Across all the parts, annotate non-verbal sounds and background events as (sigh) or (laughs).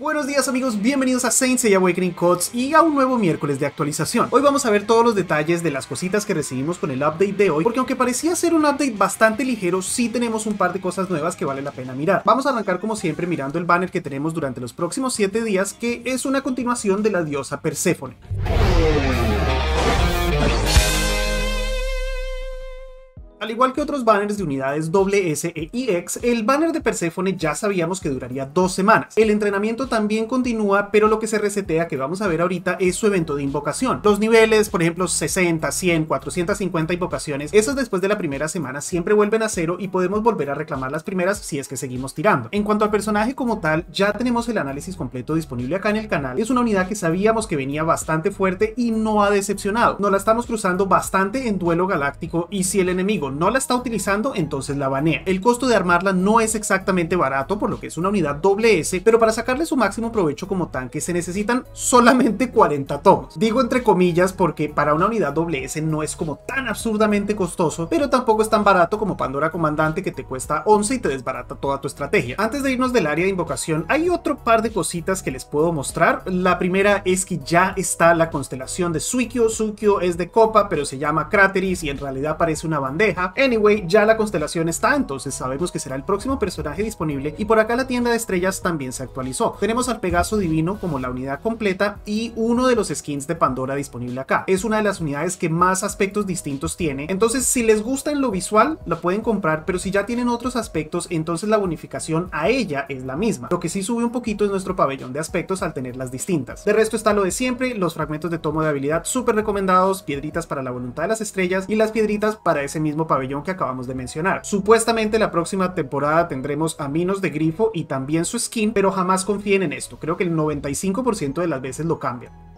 Buenos días amigos, bienvenidos a Saints y Awakening Codes y a un nuevo miércoles de actualización. Hoy vamos a ver todos los detalles de las cositas que recibimos con el update de hoy, porque aunque parecía ser un update bastante ligero, sí tenemos un par de cosas nuevas que vale la pena mirar. Vamos a arrancar como siempre mirando el banner que tenemos durante los próximos 7 días, que es una continuación de la diosa Perséfone. igual que otros banners de unidades WS e EX, el banner de Persephone ya sabíamos que duraría dos semanas. El entrenamiento también continúa, pero lo que se resetea que vamos a ver ahorita es su evento de invocación. Los niveles, por ejemplo, 60, 100, 450 invocaciones, esas después de la primera semana siempre vuelven a cero y podemos volver a reclamar las primeras si es que seguimos tirando. En cuanto al personaje como tal, ya tenemos el análisis completo disponible acá en el canal. Es una unidad que sabíamos que venía bastante fuerte y no ha decepcionado. Nos la estamos cruzando bastante en duelo galáctico y si el enemigo no la está utilizando, entonces la banea. El costo de armarla no es exactamente barato, por lo que es una unidad doble S, pero para sacarle su máximo provecho como tanque se necesitan solamente 40 tomos. Digo entre comillas porque para una unidad doble S no es como tan absurdamente costoso, pero tampoco es tan barato como Pandora Comandante que te cuesta 11 y te desbarata toda tu estrategia. Antes de irnos del área de invocación, hay otro par de cositas que les puedo mostrar. La primera es que ya está la constelación de Suikyo. Suikyo es de copa, pero se llama Crateris y en realidad parece una bandeja. Anyway, ya la constelación está, entonces sabemos que será el próximo personaje disponible y por acá la tienda de estrellas también se actualizó. Tenemos al Pegaso Divino como la unidad completa y uno de los skins de Pandora disponible acá. Es una de las unidades que más aspectos distintos tiene, entonces si les gusta en lo visual la pueden comprar, pero si ya tienen otros aspectos entonces la bonificación a ella es la misma. Lo que sí sube un poquito es nuestro pabellón de aspectos al tenerlas distintas. De resto está lo de siempre, los fragmentos de tomo de habilidad súper recomendados, piedritas para la voluntad de las estrellas y las piedritas para ese mismo pabellón que acabamos de mencionar. Supuestamente la próxima temporada tendremos a Minos de Grifo y también su skin, pero jamás confíen en esto, creo que el 95% de las veces lo cambian.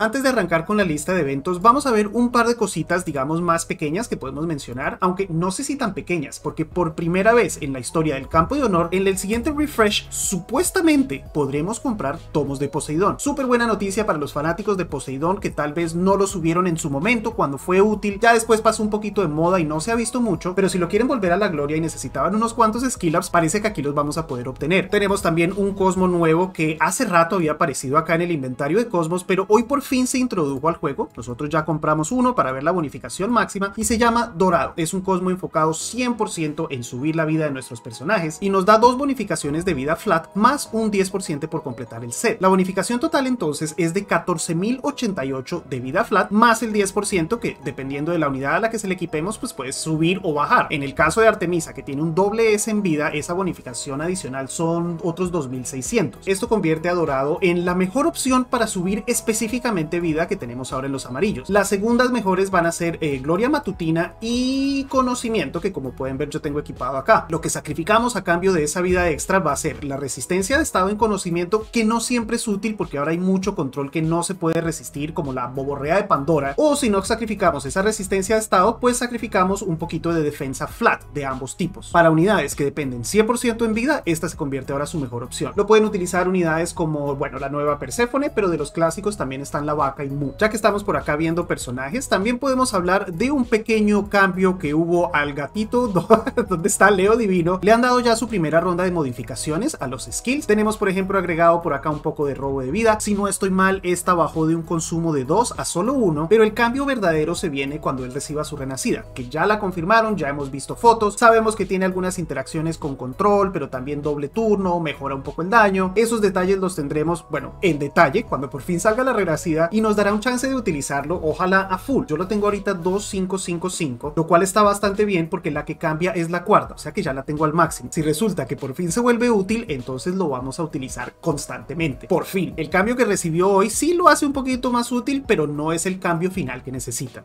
Antes de arrancar con la lista de eventos, vamos a ver un par de cositas, digamos, más pequeñas que podemos mencionar, aunque no sé si tan pequeñas, porque por primera vez en la historia del campo de honor, en el siguiente refresh, supuestamente podremos comprar tomos de Poseidón. Súper buena noticia para los fanáticos de Poseidón que tal vez no lo subieron en su momento cuando fue útil, ya después pasó un poquito de moda y no se ha visto mucho, pero si lo quieren volver a la gloria y necesitaban unos cuantos skill ups, parece que aquí los vamos a poder obtener. Tenemos también un Cosmo nuevo que hace rato había aparecido acá en el inventario de Cosmos, pero hoy por fin se introdujo al juego, nosotros ya compramos uno para ver la bonificación máxima y se llama Dorado. Es un cosmo enfocado 100% en subir la vida de nuestros personajes y nos da dos bonificaciones de vida flat más un 10% por completar el set. La bonificación total entonces es de 14.088 de vida flat más el 10% que dependiendo de la unidad a la que se le equipemos pues puede subir o bajar. En el caso de Artemisa que tiene un doble S en vida esa bonificación adicional son otros 2.600. Esto convierte a Dorado en la mejor opción para subir específicamente vida que tenemos ahora en los amarillos. Las segundas mejores van a ser eh, Gloria Matutina y Conocimiento, que como pueden ver yo tengo equipado acá. Lo que sacrificamos a cambio de esa vida extra va a ser la resistencia de estado en conocimiento, que no siempre es útil porque ahora hay mucho control que no se puede resistir, como la boborrea de Pandora, o si no sacrificamos esa resistencia de estado, pues sacrificamos un poquito de defensa flat de ambos tipos. Para unidades que dependen 100% en vida, esta se convierte ahora su mejor opción. Lo pueden utilizar unidades como, bueno, la nueva Persephone, pero de los clásicos también están la vaca y Ya que estamos por acá viendo personajes, también podemos hablar de un pequeño cambio que hubo al gatito, (laughs) donde está Leo Divino. Le han dado ya su primera ronda de modificaciones a los skills. Tenemos, por ejemplo, agregado por acá un poco de robo de vida. Si no estoy mal, esta bajó de un consumo de 2 a solo 1, pero el cambio verdadero se viene cuando él reciba su renacida, que ya la confirmaron, ya hemos visto fotos, sabemos que tiene algunas interacciones con control, pero también doble turno, mejora un poco el daño. Esos detalles los tendremos, bueno, en detalle, cuando por fin salga la renacida y nos dará un chance de utilizarlo, ojalá a full. Yo lo tengo ahorita 2555, lo cual está bastante bien porque la que cambia es la cuarta, o sea que ya la tengo al máximo. Si resulta que por fin se vuelve útil, entonces lo vamos a utilizar constantemente. Por fin, el cambio que recibió hoy sí lo hace un poquito más útil, pero no es el cambio final que necesita.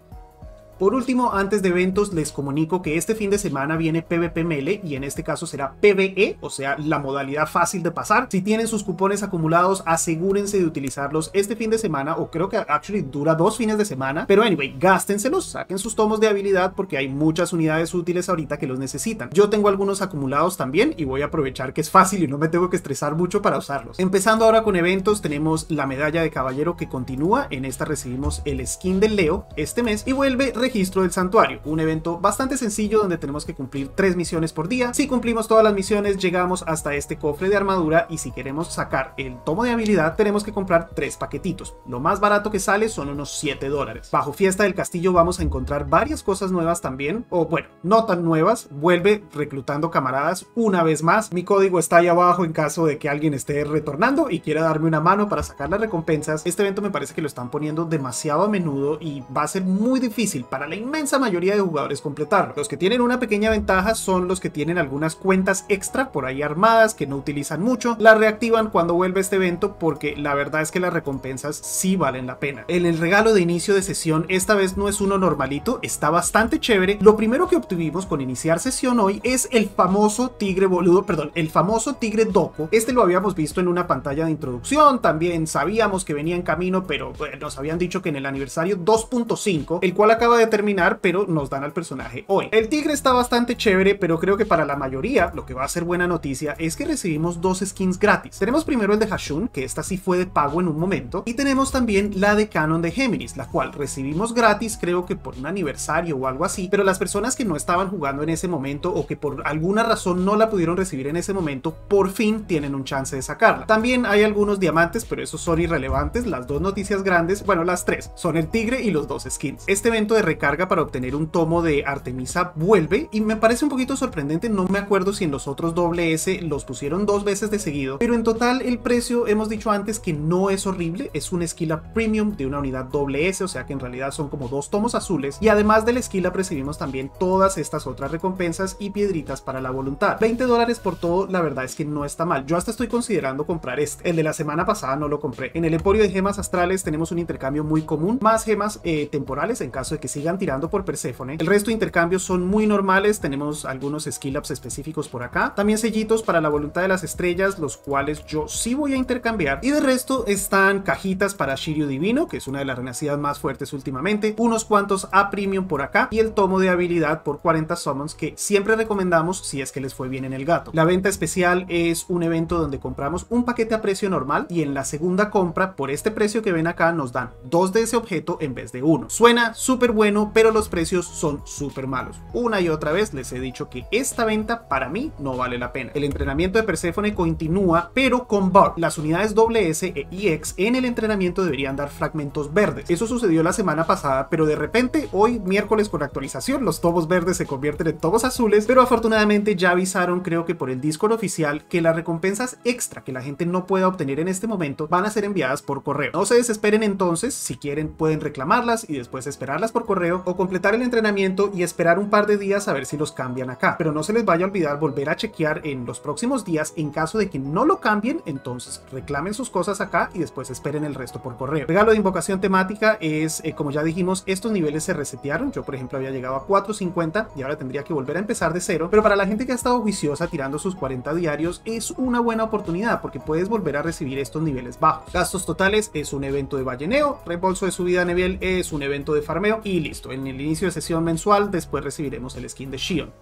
Por último, antes de eventos, les comunico que este fin de semana viene PvP Mele y en este caso será PvE, o sea, la modalidad fácil de pasar. Si tienen sus cupones acumulados, asegúrense de utilizarlos este fin de semana, o creo que actually dura dos fines de semana. Pero anyway, gástenselos, saquen sus tomos de habilidad porque hay muchas unidades útiles ahorita que los necesitan. Yo tengo algunos acumulados también y voy a aprovechar que es fácil y no me tengo que estresar mucho para usarlos. Empezando ahora con eventos, tenemos la medalla de caballero que continúa. En esta recibimos el skin del Leo este mes y vuelve registro del santuario, un evento bastante sencillo donde tenemos que cumplir tres misiones por día. Si cumplimos todas las misiones, llegamos hasta este cofre de armadura y si queremos sacar el tomo de habilidad, tenemos que comprar tres paquetitos. Lo más barato que sale son unos 7 dólares. Bajo Fiesta del Castillo vamos a encontrar varias cosas nuevas también, o bueno, no tan nuevas. Vuelve reclutando camaradas una vez más. Mi código está ahí abajo en caso de que alguien esté retornando y quiera darme una mano para sacar las recompensas. Este evento me parece que lo están poniendo demasiado a menudo y va a ser muy difícil para la inmensa mayoría de jugadores completarlo. Los que tienen una pequeña ventaja son los que tienen algunas cuentas extra por ahí armadas que no utilizan mucho, las reactivan cuando vuelve este evento porque la verdad es que las recompensas sí valen la pena. En el regalo de inicio de sesión esta vez no es uno normalito, está bastante chévere. Lo primero que obtuvimos con iniciar sesión hoy es el famoso tigre boludo, perdón, el famoso tigre doco. Este lo habíamos visto en una pantalla de introducción, también sabíamos que venía en camino, pero nos habían dicho que en el aniversario 2.5, el cual acaba de Terminar, pero nos dan al personaje hoy. El tigre está bastante chévere, pero creo que para la mayoría lo que va a ser buena noticia es que recibimos dos skins gratis. Tenemos primero el de Hashun, que esta sí fue de pago en un momento, y tenemos también la de Canon de Géminis, la cual recibimos gratis creo que por un aniversario o algo así, pero las personas que no estaban jugando en ese momento o que por alguna razón no la pudieron recibir en ese momento, por fin tienen un chance de sacarla. También hay algunos diamantes, pero esos son irrelevantes, las dos noticias grandes, bueno las tres, son el tigre y los dos skins. Este evento de carga para obtener un tomo de Artemisa vuelve y me parece un poquito sorprendente, no me acuerdo si en los otros doble S los pusieron dos veces de seguido, pero en total el precio hemos dicho antes que no es horrible, es una esquila premium de una unidad doble S, o sea que en realidad son como dos tomos azules y además de la esquila recibimos también todas estas otras recompensas y piedritas para la voluntad. 20 dólares por todo, la verdad es que no está mal, yo hasta estoy considerando comprar este, el de la semana pasada no lo compré. En el Emporio de Gemas Astrales tenemos un intercambio muy común, más gemas eh, temporales en caso de que siga sigan tirando por Persephone. El resto de intercambios son muy normales, tenemos algunos skill ups específicos por acá. También sellitos para la voluntad de las estrellas, los cuales yo sí voy a intercambiar. Y de resto están cajitas para Shiryu Divino, que es una de las renacidas más fuertes últimamente, unos cuantos A Premium por acá y el tomo de habilidad por 40 summons que siempre recomendamos si es que les fue bien en el gato. La venta especial es un evento donde compramos un paquete a precio normal y en la segunda compra por este precio que ven acá nos dan dos de ese objeto en vez de uno. Suena súper bueno pero los precios son súper malos. Una y otra vez les he dicho que esta venta para mí no vale la pena. El entrenamiento de Persephone continúa, pero con bug. Las unidades WS e EX en el entrenamiento deberían dar fragmentos verdes. Eso sucedió la semana pasada, pero de repente hoy miércoles con actualización los tobos verdes se convierten en tobos azules, pero afortunadamente ya avisaron creo que por el Discord oficial que las recompensas extra que la gente no pueda obtener en este momento van a ser enviadas por correo. No se desesperen entonces, si quieren pueden reclamarlas y después esperarlas por correo o completar el entrenamiento y esperar un par de días a ver si los cambian acá. Pero no se les vaya a olvidar volver a chequear en los próximos días en caso de que no lo cambien, entonces reclamen sus cosas acá y después esperen el resto por correo. Regalo de invocación temática es, eh, como ya dijimos, estos niveles se resetearon. Yo, por ejemplo, había llegado a 4.50 y ahora tendría que volver a empezar de cero. Pero para la gente que ha estado juiciosa tirando sus 40 diarios, es una buena oportunidad porque puedes volver a recibir estos niveles bajos. Gastos totales es un evento de balleneo, reembolso de subida a nivel es un evento de farmeo y listo en el inicio de sesión mensual después recibiremos el skin de Shion.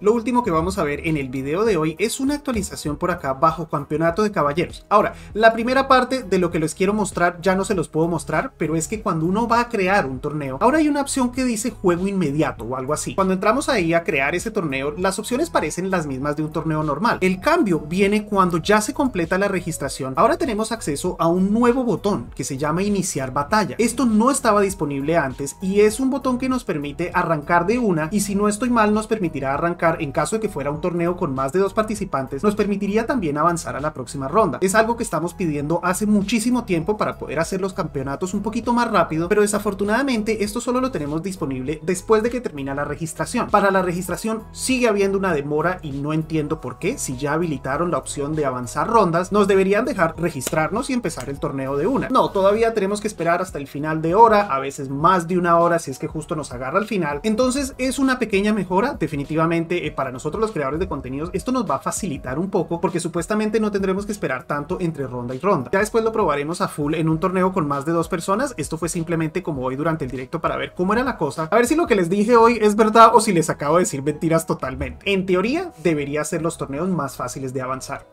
Lo último que vamos a ver en el video de hoy es una actualización por acá bajo campeonato de caballeros. Ahora, la primera parte de lo que les quiero mostrar ya no se los puedo mostrar, pero es que cuando uno va a crear un torneo, ahora hay una opción que dice juego inmediato o algo así. Cuando entramos ahí a crear ese torneo, las opciones parecen las mismas de un torneo normal. El cambio viene cuando ya se completa la registración. Ahora tenemos acceso a un nuevo botón que se llama iniciar batalla. Esto no estaba disponible antes y es un botón que nos permite arrancar de una y si no estoy mal nos permitirá arrancar en caso de que fuera un torneo con más de dos participantes nos permitiría también avanzar a la próxima ronda. Es algo que estamos pidiendo hace muchísimo tiempo para poder hacer los campeonatos un poquito más rápido, pero desafortunadamente esto solo lo tenemos disponible después de que termina la registración. Para la registración sigue habiendo una demora y no entiendo por qué, si ya habilitaron la opción de avanzar rondas, nos deberían dejar registrarnos y empezar el torneo de una. No, todavía tenemos que esperar hasta el final de hora, a veces más de una hora si es que justo nos agarra al final. Entonces es una pequeña mejora, definitivamente eh, para nosotros los creadores de contenidos esto nos va a facilitar un poco porque supuestamente no tendremos que esperar tanto entre ronda y ronda. Ya después lo probaremos a full en un torneo con más de dos personas. Esto fue simplemente como hoy durante el directo para ver cómo era la cosa, a ver si lo que les dije hoy es verdad o si les acabo de decir mentiras totalmente. En teoría debería ser los torneos más fáciles de avanzar.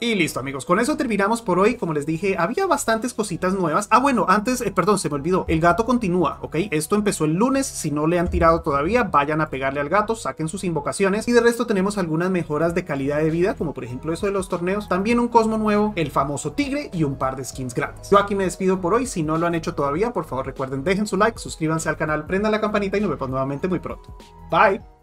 Y listo amigos, con eso terminamos por hoy, como les dije, había bastantes cositas nuevas. Ah bueno, antes, eh, perdón, se me olvidó, el gato continúa, ¿ok? Esto empezó el lunes, si no le han tirado todavía, vayan a pegarle al gato, saquen sus invocaciones. Y de resto tenemos algunas mejoras de calidad de vida, como por ejemplo eso de los torneos, también un cosmo nuevo, el famoso tigre y un par de skins gratis. Yo aquí me despido por hoy, si no lo han hecho todavía, por favor recuerden, dejen su like, suscríbanse al canal, prendan la campanita y nos vemos nuevamente muy pronto. Bye.